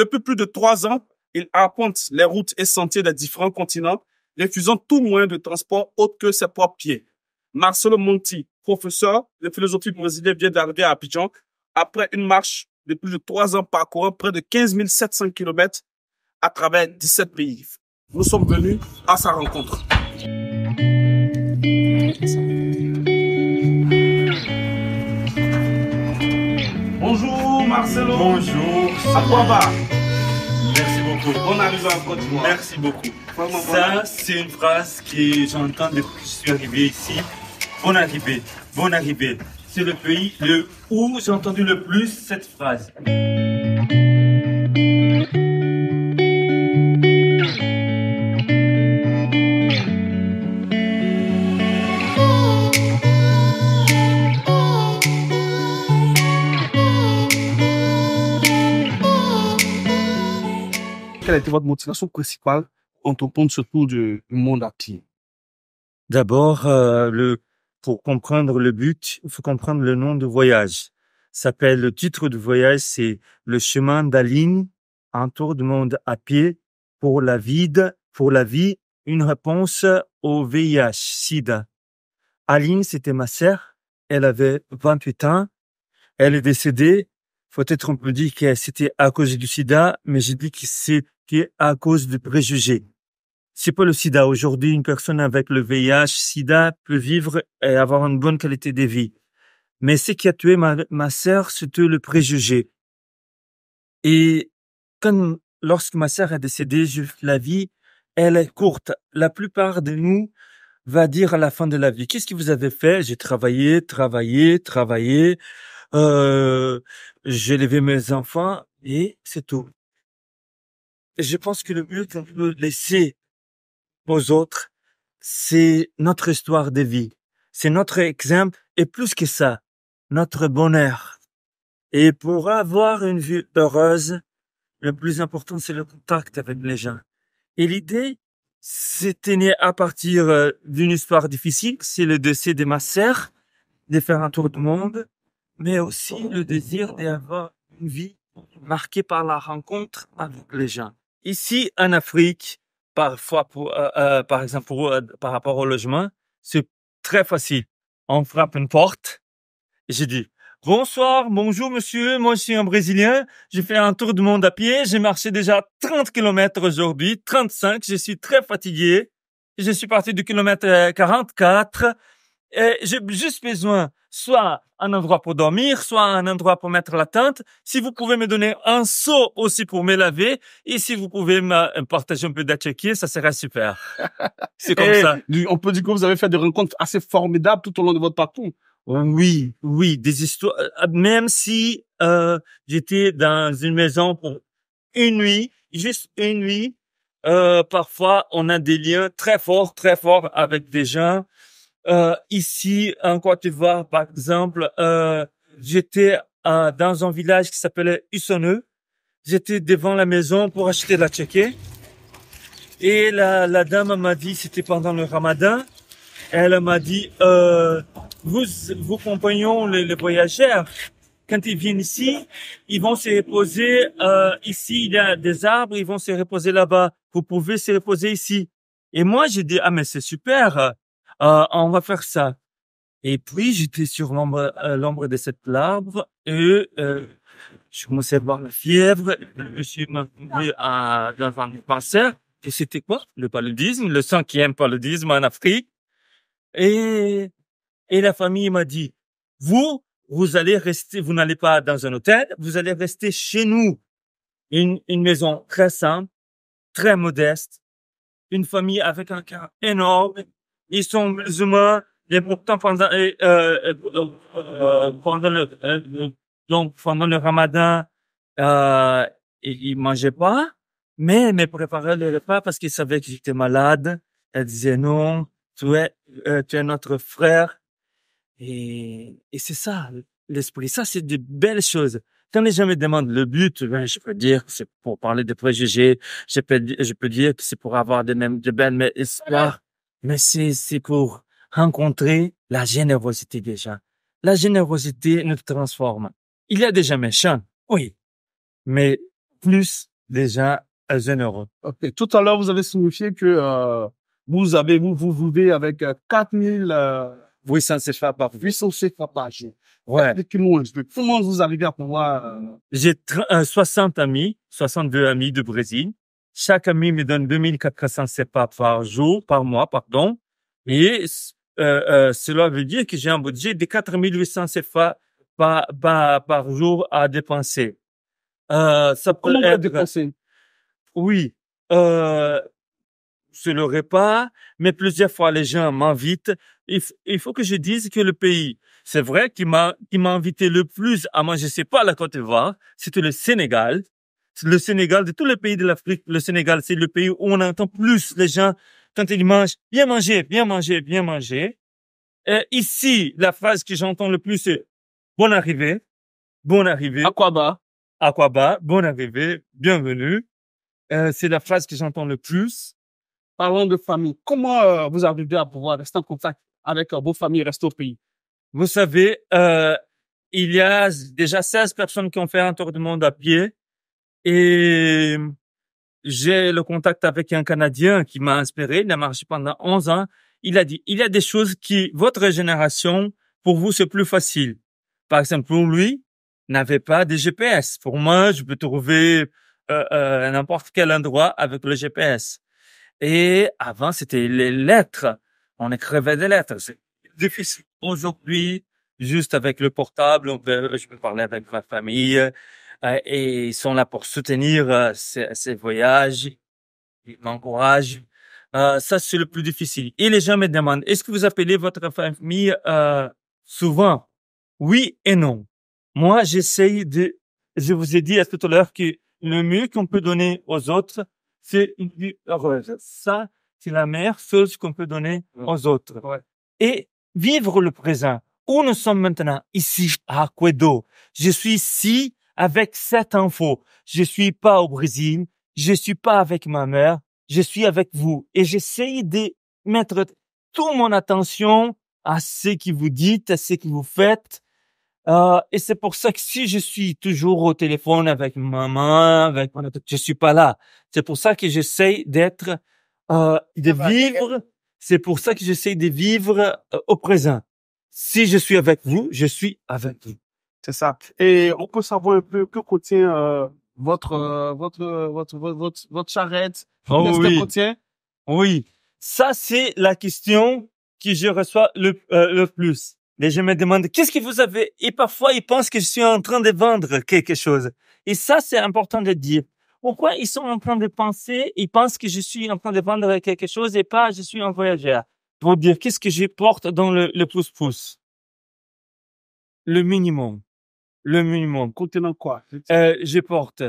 Depuis plus de trois ans, il arpente les routes et sentiers des différents continents, refusant tout moyen de transport autre que ses propres pieds. Marcelo Monti, professeur de philosophie brésilienne, vient d'arriver à Abidjan après une marche de plus de trois ans parcourant près de 15 700 km à travers 17 pays. Nous sommes venus à sa rencontre. Bonjour Marcelo. Bonjour. À quoi va on arrive à Côte Merci beaucoup. Ça, c'est une phrase que j'entends depuis que je suis arrivé ici. Bon arrivée, bon arrivée. C'est le pays le, où j'ai entendu le plus cette phrase. quelle a été votre motivation principale quand on compte surtout du monde à pied D'abord, euh, pour comprendre le but, il faut comprendre le nom du voyage. S'appelle le titre du voyage, c'est le chemin d'Aline, un tour du monde à pied pour la vie, pour la vie, une réponse au VIH, SIDA. Aline, c'était ma sœur. Elle avait 28 ans. Elle est décédée. Faut être on peut dire que c'était à cause du sida, mais j'ai dit que c'est à cause du préjugé. C'est pas le sida. Aujourd'hui, une personne avec le VIH, sida, peut vivre et avoir une bonne qualité de vie. Mais ce qui a tué ma, ma sœur, c'était le préjugé. Et quand, lorsque ma sœur est décédée, la vie, elle est courte. La plupart de nous va dire à la fin de la vie, qu'est-ce que vous avez fait? J'ai travaillé, travaillé, travaillé, euh, j'ai élevé mes enfants et c'est tout je pense que le mieux qu'on peut laisser aux autres, c'est notre histoire de vie. C'est notre exemple et plus que ça, notre bonheur. Et pour avoir une vie heureuse, le plus important, c'est le contact avec les gens. Et l'idée, c'était à partir euh, d'une histoire difficile, c'est le décès de ma sœur, de faire un tour du monde, mais aussi le désir d'avoir une vie marquée par la rencontre avec les gens. Ici, en Afrique, parfois, pour, euh, euh, par exemple, euh, par rapport au logement, c'est très facile. On frappe une porte. Et je dis, bonsoir, bonjour monsieur, moi je suis un Brésilien, j'ai fait un tour du monde à pied, j'ai marché déjà 30 km aujourd'hui, 35, je suis très fatigué. Je suis parti du kilomètre 44 j'ai juste besoin soit un endroit pour dormir, soit un endroit pour mettre la tente. Si vous pouvez me donner un seau aussi pour me laver, et si vous pouvez me partager un peu d'atelier, ça serait super. C'est comme eh, ça. On peut dire que vous avez fait des rencontres assez formidables tout au long de votre parcours. Oui, oui, des histoires. Euh, même si euh, j'étais dans une maison pour une nuit, juste une nuit, euh, parfois on a des liens très forts, très forts avec des gens euh, ici, en Côte d'Ivoire, par exemple, euh, j'étais euh, dans un village qui s'appelait Usoneu. J'étais devant la maison pour acheter la tchèque. Et la, la dame m'a dit, c'était pendant le ramadan, elle m'a dit, euh, vous, vos compagnons les, les, voyageurs, quand ils viennent ici, ils vont se reposer, euh, ici, il y a des arbres, ils vont se reposer là-bas. Vous pouvez se reposer ici. Et moi, j'ai dit, ah, mais c'est super. Euh, on va faire ça. Et puis, j'étais sur l'ombre, euh, de cet arbre et euh, je commençais à avoir la fièvre. Je suis venu à, dans un Et c'était quoi Le paludisme, le cinquième paludisme en Afrique. Et, et la famille m'a dit, vous, vous allez rester, vous n'allez pas dans un hôtel, vous allez rester chez nous. Une, une maison très simple, très modeste, une famille avec un cœur énorme ils sont musulmans, et pourtant pendant, euh, euh, euh, pendant le, euh, donc pendant le ramadan, euh, ils, mangeaient pas, mais ils me préparaient le repas parce qu'ils savaient que j'étais malade. Elle disait non, tu es, tu es notre frère. Et, et c'est ça, l'esprit. Ça, c'est de belles choses. Quand les gens me demandent le but, ben, je peux dire que c'est pour parler de préjugés. Je peux, je peux dire que c'est pour avoir des, mêmes, de belles histoires mais c'est pour rencontrer la générosité des gens. La générosité nous transforme. Il y a des gens méchants, oui, mais plus des gens généreux. Okay. Tout à l'heure, vous avez signifié que euh, vous avez vous vous vivez avec 4000 euh, 800 euh, CFA par 800 CFA par jour. Ouais. Expliquez-nous un peu. Comment vous arrivez à pouvoir... Euh... J'ai 60 euh, amis, 62 amis de Brésil. Chaque ami me donne 2400 CFA par jour, par mois, pardon. Et euh, euh, cela veut dire que j'ai un budget de 4800 CFA par, par, jour à dépenser. Euh, ça peut Comment être... dépenser Oui. Euh, c'est le repas, mais plusieurs fois les gens m'invitent. Il, faut que je dise que le pays, c'est vrai, qui m'a qui m'a invité le plus à manger, c'est pas la Côte d'Ivoire, c'était le Sénégal le Sénégal, de tous les pays de l'Afrique, le Sénégal, c'est le pays où on entend plus les gens quand ils mangent, bien manger, bien manger, bien manger. Et ici, la phrase que j'entends le plus, c'est bon arrivée, bon arrivée. Aquaba. Aquaba, bon arrivée, bienvenue. Euh, c'est la phrase que j'entends le plus. Parlons de famille. Comment euh, vous arrivez à pouvoir rester en contact avec euh, vos familles, rester au pays? Vous savez, il y a déjà 16 personnes qui ont fait un tour du monde à pied. Et j'ai le contact avec un Canadien qui m'a inspiré. Il a marché pendant 11 ans. Il a dit, il y a des choses qui, votre génération, pour vous, c'est plus facile. Par exemple, pour lui, n'avait pas de GPS. Pour moi, je peux trouver euh, euh, n'importe quel endroit avec le GPS. Et avant, c'était les lettres. On écrivait des lettres. C'est difficile. Aujourd'hui, juste avec le portable, je peux parler avec ma famille, euh, et ils sont là pour soutenir euh, ces, ces voyages, ils m'encouragent. Euh, ça, c'est le plus difficile. Et les gens me demandent, est-ce que vous appelez votre famille euh, souvent Oui et non. Moi, j'essaye de... Je vous ai dit à tout à l'heure que le mieux qu'on peut donner aux autres, c'est une vie heureuse. Ça, c'est la meilleure chose qu'on peut donner aux autres. Ouais. Et vivre le présent. Où nous sommes maintenant Ici, à Quedo. Je suis ici avec cette info. Je suis pas au Brésil, je suis pas avec ma mère, je suis avec vous. Et j'essaye de mettre tout mon attention à ce que vous dites, à ce que vous faites. Euh, et c'est pour ça que si je suis toujours au téléphone avec maman, avec mon je suis pas là. C'est pour ça que j'essaie d'être, euh, de vivre. C'est pour ça que j'essaye de vivre euh, au présent. Si je suis avec vous, je suis avec vous. C'est ça. Et on peut savoir un peu que contient euh, euh, votre, votre, votre, votre, charrette. Qu'est-ce oh oui. contient? Oh oui. Ça, c'est la question que je reçois le, euh, le plus. Et je me demande, qu'est-ce que vous avez et parfois ils pensent que je suis en train de vendre quelque chose. Et ça c'est important de dire. Pourquoi ils sont en train de penser, ils pensent que je suis en train de vendre quelque chose et pas je suis un voyageur. Pour dire qu'est-ce que je porte dans le, le pouce pouce. Le minimum le minimum. Contenant quoi euh, Je porte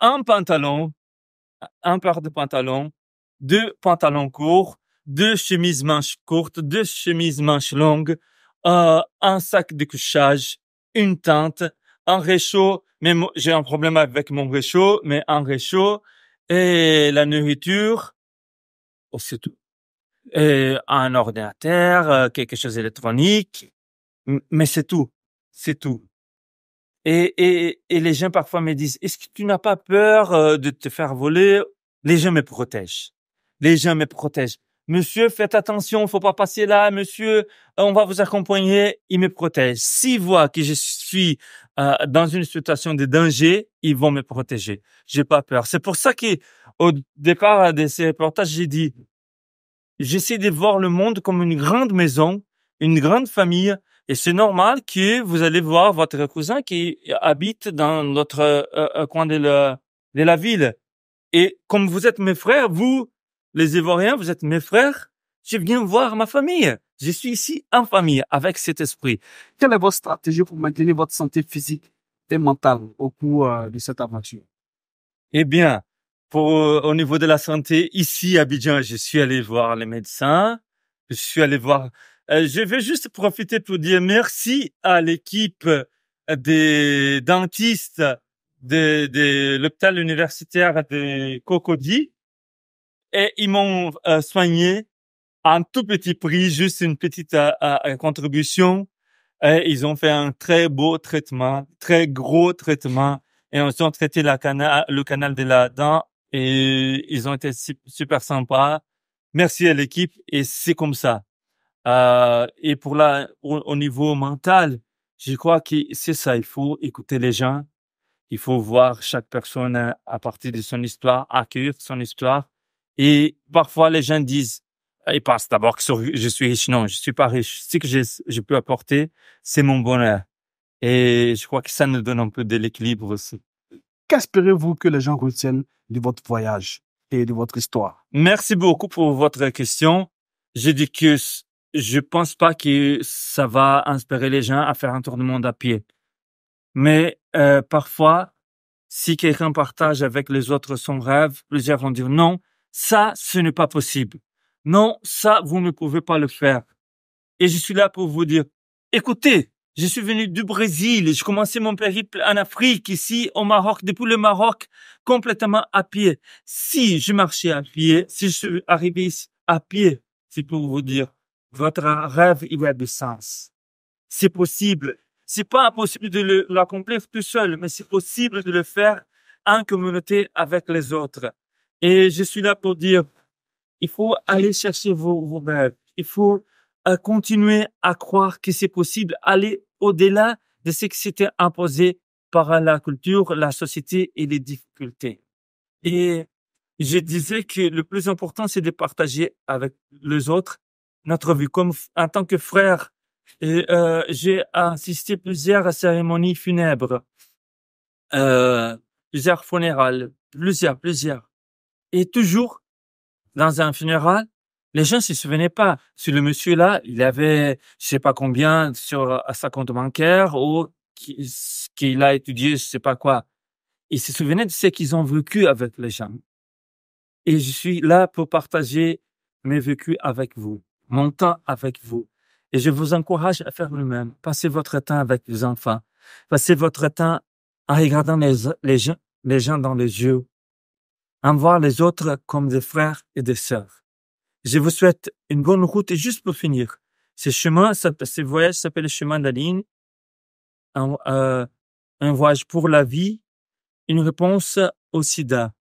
un pantalon, un paire de pantalons, deux pantalons courts, deux chemises manches courtes, deux chemises manches longues, euh, un sac de couchage, une tente, un réchaud. Mais j'ai un problème avec mon réchaud, mais un réchaud et la nourriture. Oh, c'est tout. Et un ordinateur, euh, quelque chose d'électronique, mais c'est tout. C'est tout. Et, et, et les gens parfois me disent, est-ce que tu n'as pas peur euh, de te faire voler Les gens me protègent. Les gens me protègent. Monsieur, faites attention, faut pas passer là, monsieur, on va vous accompagner. Ils me protègent. S'ils voient que je suis euh, dans une situation de danger, ils vont me protéger. J'ai pas peur. C'est pour ça que au départ de ces reportages, j'ai dit, j'essaie de voir le monde comme une grande maison, une grande famille, et c'est normal que vous allez voir votre cousin qui habite dans notre euh, euh, coin de la, de la ville. Et comme vous êtes mes frères, vous, les Ivoiriens, vous êtes mes frères, je viens voir ma famille. Je suis ici en famille avec cet esprit. Quelle est votre stratégie pour maintenir votre santé physique et mentale au cours euh, de cette aventure? Eh bien, pour, au niveau de la santé, ici à Abidjan, je suis allé voir les médecins, je suis allé voir euh, je vais juste profiter pour dire merci à l'équipe des dentistes de, l'hôpital universitaire de Cocody. Et ils m'ont euh, soigné à un tout petit prix, juste une petite euh, contribution. ils ont fait un très beau traitement, très gros traitement. Et ils ont traité le canal de la dent et ils ont été super sympas. Merci à l'équipe et c'est comme ça. Euh, et pour la, au, niveau mental, je crois que c'est ça. Il faut écouter les gens. Il faut voir chaque personne euh, à, partir de son histoire, accueillir son histoire. Et parfois, les gens disent, ils pensent d'abord que je suis riche. Non, je suis pas riche. Ce que je, je peux apporter, c'est mon bonheur. Et je crois que ça nous donne un peu de l'équilibre aussi. Qu'espérez-vous que les gens retiennent de votre voyage et de votre histoire? Merci beaucoup pour votre question. j'ai je pense pas que ça va inspirer les gens à faire un tour du monde à pied. Mais euh, parfois, si quelqu'un partage avec les autres son rêve, plusieurs vont dire non, ça, ce n'est pas possible. Non, ça, vous ne pouvez pas le faire. Et je suis là pour vous dire, écoutez, je suis venu du Brésil, je commençais mon périple en Afrique, ici au Maroc, depuis le Maroc, complètement à pied. Si je marchais à pied, si je suis arrivé à pied, c'est pour vous dire, votre rêve, il a du sens. C'est possible. C'est pas impossible de l'accomplir tout seul, mais c'est possible de le faire en communauté avec les autres. Et je suis là pour dire, il faut aller chercher vos, rêves. Il faut euh, continuer à croire que c'est possible, aller au-delà de ce qui s'était imposé par la culture, la société et les difficultés. Et je disais que le plus important, c'est de partager avec les autres notre vie comme en tant que frère. euh, j'ai assisté plusieurs cérémonies funèbres, euh, plusieurs funérailles, plusieurs, plusieurs. Et toujours, dans un funérail, les gens ne se souvenaient pas. Si le monsieur là, il avait, je sais pas combien sur à sa compte bancaire ou qu'il a étudié, je sais pas quoi. Ils se souvenaient de ce qu'ils ont vécu avec les gens. Et je suis là pour partager mes vécus avec vous mon temps avec vous. Et je vous encourage à faire le même. Passez votre temps avec vos enfants. Passez votre temps en regardant les, gens, les gens dans les yeux, en voir les autres comme des frères et des sœurs. Je vous souhaite une bonne route et juste pour finir. ce chemin, ce voyage s'appelle le chemin de la ligne. Un, euh, un voyage pour la vie, une réponse au sida.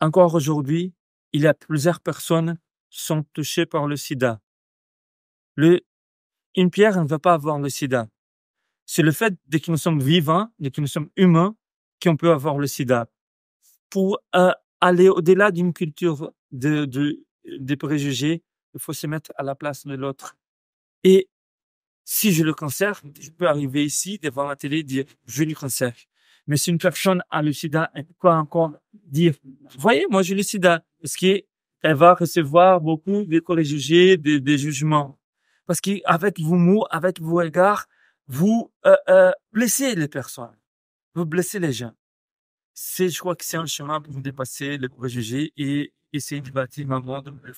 Encore aujourd'hui, il y a plusieurs personnes sont touchés par le sida. Le, une pierre ne veut pas avoir le sida. C'est le fait dès que nous sommes vivants, dès que nous sommes humains, qu'on peut avoir le sida. Pour euh, aller au-delà d'une culture de, des préjugés, il faut se mettre à la place de l'autre. Et si j'ai le cancer, je peux arriver ici devant la télé dire j'ai le cancer. Mais si une personne a le sida, elle peut encore dire voyez, moi j'ai le sida, ce qui est elle va recevoir beaucoup de préjugés, des, jugements. Parce qu'avec vos mots, avec vos regards, vous euh, euh, blessez les personnes, vous blessez les gens. C'est, je crois que c'est un chemin pour dépasser les préjugés et essayer de bâtir un monde plus